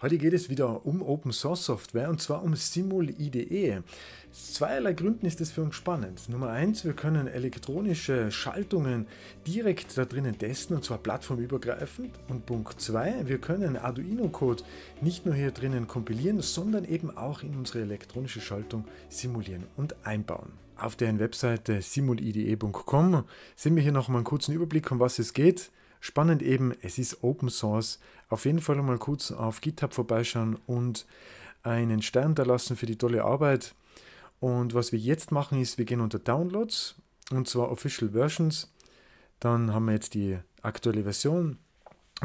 Heute geht es wieder um Open Source Software und zwar um Simul IDE. Aus zweierlei Gründen ist es für uns spannend. Nummer eins, wir können elektronische Schaltungen direkt da drinnen testen und zwar plattformübergreifend. Und Punkt zwei, wir können Arduino-Code nicht nur hier drinnen kompilieren, sondern eben auch in unsere elektronische Schaltung simulieren und einbauen. Auf deren Webseite simulide.com sehen wir hier nochmal einen kurzen Überblick, um was es geht. Spannend eben, es ist Open Source. Auf jeden Fall mal kurz auf GitHub vorbeischauen und einen Stern da lassen für die tolle Arbeit. Und was wir jetzt machen ist, wir gehen unter Downloads und zwar Official Versions. Dann haben wir jetzt die aktuelle Version.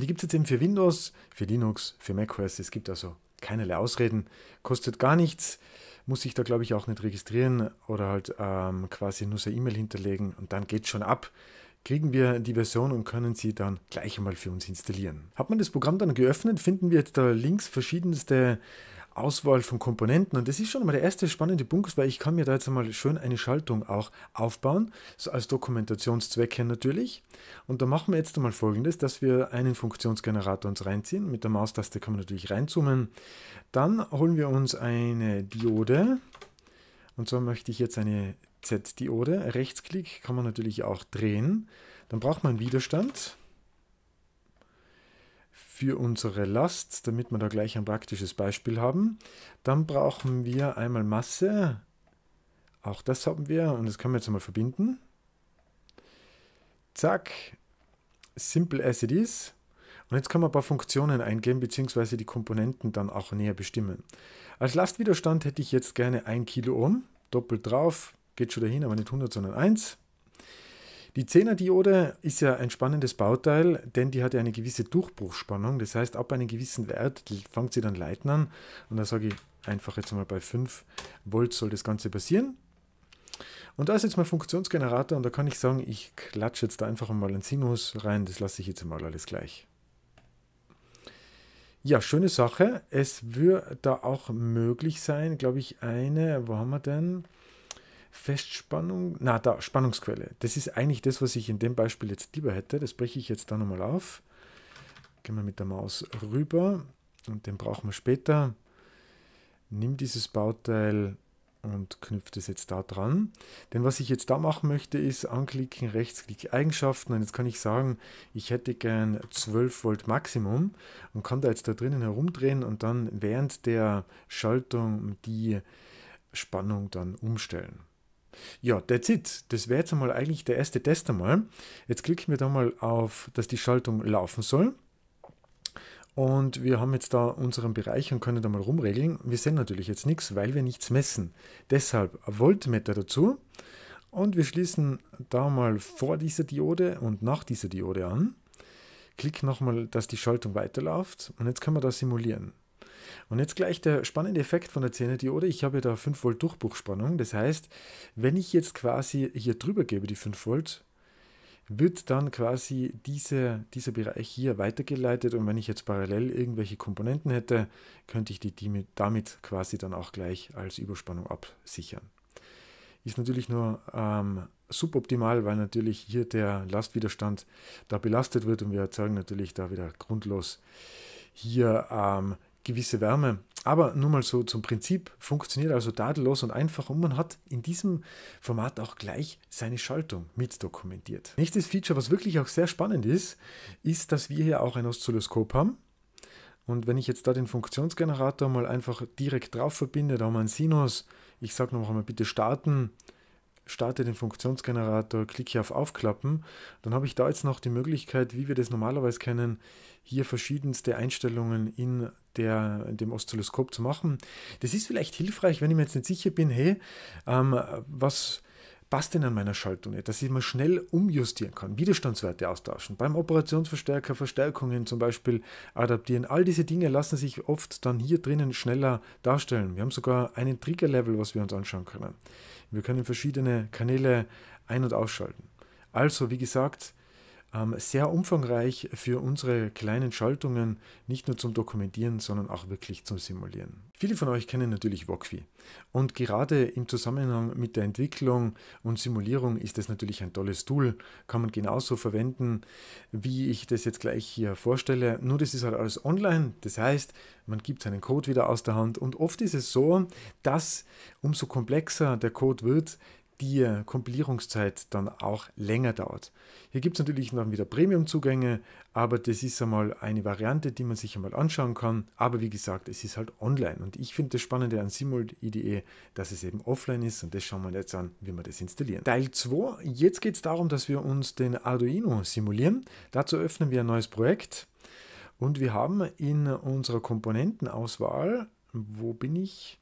Die gibt es jetzt eben für Windows, für Linux, für macOS. Es gibt also keinerlei Ausreden, kostet gar nichts, muss sich da glaube ich auch nicht registrieren oder halt ähm, quasi nur so E-Mail hinterlegen und dann geht es schon ab kriegen wir die Version und können sie dann gleich einmal für uns installieren. Hat man das Programm dann geöffnet, finden wir jetzt da links verschiedenste Auswahl von Komponenten und das ist schon mal der erste spannende Punkt, weil ich kann mir da jetzt einmal schön eine Schaltung auch aufbauen, so als Dokumentationszwecke natürlich. Und da machen wir jetzt einmal folgendes, dass wir einen Funktionsgenerator uns reinziehen. Mit der Maustaste kann man natürlich reinzoomen. Dann holen wir uns eine Diode und zwar möchte ich jetzt eine Z-Diode. Rechtsklick kann man natürlich auch drehen. Dann braucht man Widerstand für unsere Last, damit wir da gleich ein praktisches Beispiel haben. Dann brauchen wir einmal Masse. Auch das haben wir und das können wir jetzt einmal verbinden. Zack, simple as it is. Und jetzt kann man ein paar Funktionen eingeben beziehungsweise die Komponenten dann auch näher bestimmen. Als Lastwiderstand hätte ich jetzt gerne 1 Kiloohm, doppelt drauf, geht schon dahin, aber nicht 100, sondern 1. Die 10er Diode ist ja ein spannendes Bauteil, denn die hat ja eine gewisse Durchbruchspannung. Das heißt, ab einem gewissen Wert fängt sie dann leiten an. Und da sage ich einfach jetzt mal bei 5 Volt soll das Ganze passieren. Und da ist jetzt mein Funktionsgenerator und da kann ich sagen, ich klatsche jetzt da einfach mal einen Sinus rein. Das lasse ich jetzt mal alles gleich. Ja, schöne Sache. Es würde da auch möglich sein, glaube ich, eine, wo haben wir denn? Festspannung, na da, Spannungsquelle. Das ist eigentlich das, was ich in dem Beispiel jetzt lieber hätte. Das breche ich jetzt da nochmal auf. Gehen wir mit der Maus rüber und den brauchen wir später. Nimm dieses Bauteil und knüpft es jetzt da dran. Denn was ich jetzt da machen möchte, ist anklicken, rechtsklick Eigenschaften und jetzt kann ich sagen, ich hätte gern 12 Volt Maximum und kann da jetzt da drinnen herumdrehen und dann während der Schaltung die Spannung dann umstellen. Ja, that's it. Das wäre jetzt einmal eigentlich der erste Test einmal. Jetzt klicken wir da mal auf, dass die Schaltung laufen soll. Und wir haben jetzt da unseren Bereich und können da mal rumregeln. Wir sehen natürlich jetzt nichts, weil wir nichts messen. Deshalb Voltmeter dazu. Und wir schließen da mal vor dieser Diode und nach dieser Diode an. Klick nochmal, dass die Schaltung weiterläuft. Und jetzt können wir da simulieren. Und jetzt gleich der spannende Effekt von der 10er Diode. Ich habe da 5 Volt Durchbruchspannung. Das heißt, wenn ich jetzt quasi hier drüber gebe, die 5 Volt, wird dann quasi diese, dieser Bereich hier weitergeleitet und wenn ich jetzt parallel irgendwelche Komponenten hätte, könnte ich die, die damit quasi dann auch gleich als Überspannung absichern. Ist natürlich nur ähm, suboptimal, weil natürlich hier der Lastwiderstand da belastet wird und wir erzeugen natürlich da wieder grundlos hier ähm, gewisse Wärme. Aber nur mal so zum Prinzip, funktioniert also tadellos und einfach und man hat in diesem Format auch gleich seine Schaltung mit dokumentiert. Nächstes Feature, was wirklich auch sehr spannend ist, ist, dass wir hier auch ein Oszilloskop haben. Und wenn ich jetzt da den Funktionsgenerator mal einfach direkt drauf verbinde, da haben wir einen Sinus, ich sage noch einmal bitte starten, starte den Funktionsgenerator, klicke auf Aufklappen, dann habe ich da jetzt noch die Möglichkeit, wie wir das normalerweise kennen, hier verschiedenste Einstellungen in, der, in dem Oszilloskop zu machen. Das ist vielleicht hilfreich, wenn ich mir jetzt nicht sicher bin, hey, ähm, was was denn an meiner Schaltung ist, dass ich mal schnell umjustieren kann, Widerstandswerte austauschen, beim Operationsverstärker Verstärkungen zum Beispiel adaptieren. All diese Dinge lassen sich oft dann hier drinnen schneller darstellen. Wir haben sogar einen Trigger-Level, was wir uns anschauen können. Wir können verschiedene Kanäle ein- und ausschalten. Also, wie gesagt, ähm, sehr umfangreich für unsere kleinen Schaltungen, nicht nur zum Dokumentieren, sondern auch wirklich zum Simulieren. Viele von euch kennen natürlich Wokvi und gerade im Zusammenhang mit der Entwicklung und Simulierung ist das natürlich ein tolles Tool, kann man genauso verwenden, wie ich das jetzt gleich hier vorstelle, nur das ist halt alles online, das heißt, man gibt seinen Code wieder aus der Hand und oft ist es so, dass umso komplexer der Code wird, die Kompilierungszeit dann auch länger dauert. Hier gibt es natürlich noch wieder Premium-Zugänge, aber das ist einmal eine Variante, die man sich einmal anschauen kann. Aber wie gesagt, es ist halt online und ich finde das Spannende an Simul IDE, dass es eben offline ist und das schauen wir jetzt an, wie wir das installieren. Teil 2, jetzt geht es darum, dass wir uns den Arduino simulieren. Dazu öffnen wir ein neues Projekt und wir haben in unserer Komponentenauswahl, wo bin ich?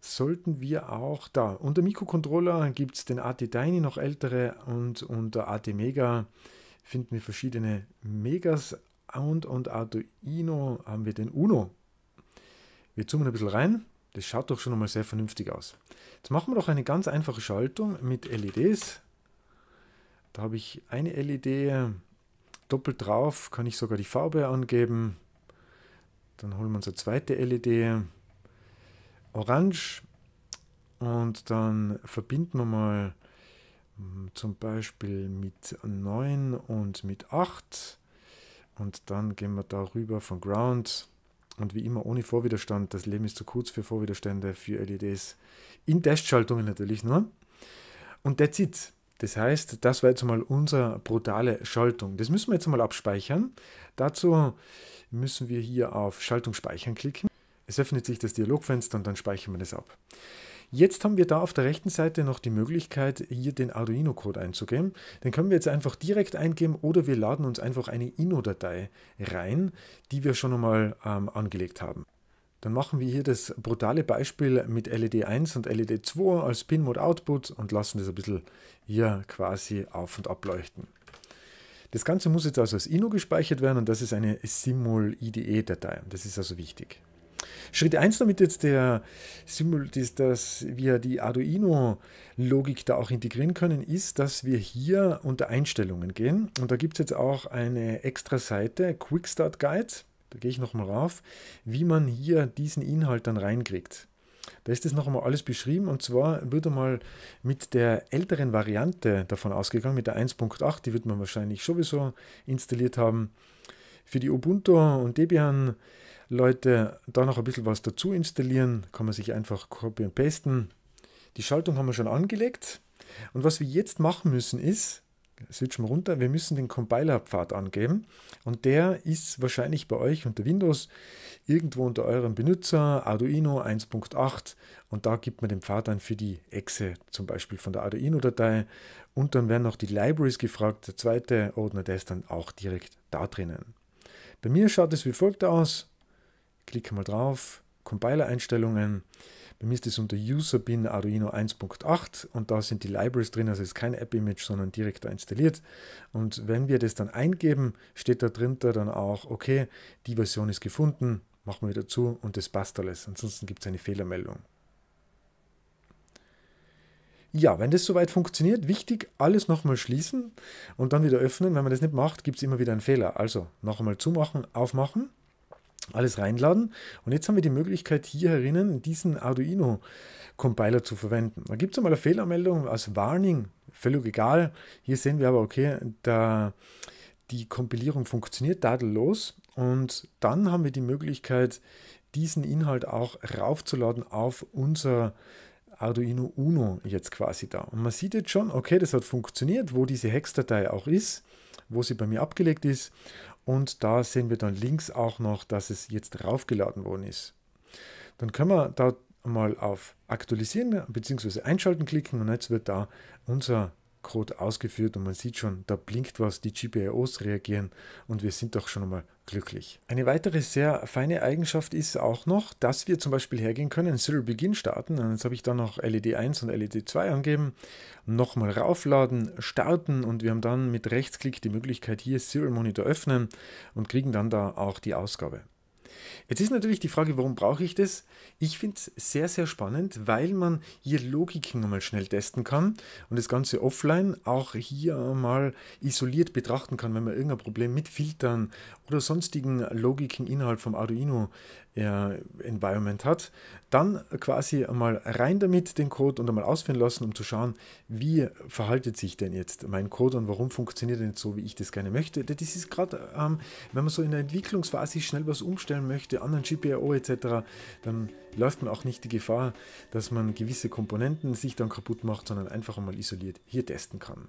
sollten wir auch da. Unter Mikrocontroller gibt es den AT Tiny noch ältere und unter AT Mega finden wir verschiedene Megas und und Arduino haben wir den Uno. Wir zoomen ein bisschen rein. Das schaut doch schon mal sehr vernünftig aus. Jetzt machen wir doch eine ganz einfache Schaltung mit LEDs. Da habe ich eine LED doppelt drauf, kann ich sogar die Farbe angeben. Dann holen wir unsere zweite LED, Orange und dann verbinden wir mal hm, zum Beispiel mit 9 und mit 8 und dann gehen wir darüber von Ground und wie immer ohne Vorwiderstand, das Leben ist zu kurz für Vorwiderstände, für LEDs, in Testschaltungen natürlich nur. Ne? Und that's it. Das heißt, das war jetzt mal unsere brutale Schaltung. Das müssen wir jetzt mal abspeichern. Dazu müssen wir hier auf Schaltung speichern klicken. Es öffnet sich das Dialogfenster und dann speichern wir das ab. Jetzt haben wir da auf der rechten Seite noch die Möglichkeit, hier den Arduino-Code einzugeben. Den können wir jetzt einfach direkt eingeben oder wir laden uns einfach eine inno datei rein, die wir schon einmal ähm, angelegt haben. Dann machen wir hier das brutale Beispiel mit LED 1 und LED 2 als Pin-Mode-Output und lassen das ein bisschen hier quasi auf- und ableuchten. Das Ganze muss jetzt also als Inno gespeichert werden und das ist eine Simul-IDE-Datei. Das ist also wichtig. Schritt 1 damit jetzt der Simul ist, dass wir die Arduino-Logik da auch integrieren können, ist, dass wir hier unter Einstellungen gehen. Und da gibt es jetzt auch eine extra Seite, Quick Start Guide. Da gehe ich nochmal rauf, wie man hier diesen Inhalt dann reinkriegt. Da ist das noch einmal alles beschrieben und zwar wird einmal mit der älteren Variante davon ausgegangen, mit der 1.8, die wird man wahrscheinlich sowieso installiert haben. Für die Ubuntu und Debian Leute, da noch ein bisschen was dazu installieren, kann man sich einfach copy und pasten. Die Schaltung haben wir schon angelegt. Und was wir jetzt machen müssen ist, switchen wir runter, wir müssen den Compiler-Pfad angeben. Und der ist wahrscheinlich bei euch unter Windows irgendwo unter eurem Benutzer Arduino 1.8 und da gibt man den Pfad an für die Exe zum Beispiel von der Arduino-Datei. Und dann werden auch die Libraries gefragt. Der zweite Ordner, der ist dann auch direkt da drinnen. Bei mir schaut es wie folgt aus. Klicke mal drauf, Compiler-Einstellungen. Bei mir ist das unter User bin Arduino 1.8 und da sind die Libraries drin, also ist kein App-Image, sondern direkt da installiert. Und wenn wir das dann eingeben, steht da drin dann auch, okay, die Version ist gefunden, machen wir wieder zu und das passt alles. Ansonsten gibt es eine Fehlermeldung. Ja, wenn das soweit funktioniert, wichtig, alles nochmal schließen und dann wieder öffnen. Wenn man das nicht macht, gibt es immer wieder einen Fehler. Also nochmal zumachen, aufmachen alles reinladen. Und jetzt haben wir die Möglichkeit, hier herinnen diesen Arduino Compiler zu verwenden. Da gibt es einmal eine Fehlermeldung als Warning, völlig egal. Hier sehen wir aber, okay, da, die Kompilierung funktioniert tadellos. Und dann haben wir die Möglichkeit, diesen Inhalt auch raufzuladen auf unser Arduino Uno jetzt quasi da. Und man sieht jetzt schon, okay, das hat funktioniert, wo diese Hex-Datei auch ist, wo sie bei mir abgelegt ist. Und da sehen wir dann links auch noch, dass es jetzt raufgeladen worden ist. Dann können wir da mal auf Aktualisieren bzw. Einschalten klicken und jetzt wird da unser Code ausgeführt und man sieht schon, da blinkt was, die GPIOs reagieren und wir sind doch schon einmal glücklich. Eine weitere sehr feine Eigenschaft ist auch noch, dass wir zum Beispiel hergehen können, Serial Begin starten, jetzt habe ich da noch LED 1 und LED 2 angeben, nochmal raufladen, starten und wir haben dann mit Rechtsklick die Möglichkeit hier Serial Monitor öffnen und kriegen dann da auch die Ausgabe. Jetzt ist natürlich die Frage, warum brauche ich das? Ich finde es sehr, sehr spannend, weil man hier Logiken nochmal schnell testen kann und das Ganze offline auch hier mal isoliert betrachten kann, wenn man irgendein Problem mit Filtern oder sonstigen Logiken innerhalb vom Arduino äh, Environment hat, dann quasi einmal rein damit den Code und einmal ausführen lassen, um zu schauen, wie verhaltet sich denn jetzt mein Code und warum funktioniert er nicht so, wie ich das gerne möchte. Das ist gerade, ähm, wenn man so in der Entwicklungsphase schnell was umstellen möchte, anderen GPIO etc., dann läuft man auch nicht die Gefahr, dass man gewisse Komponenten sich dann kaputt macht, sondern einfach einmal isoliert hier testen kann.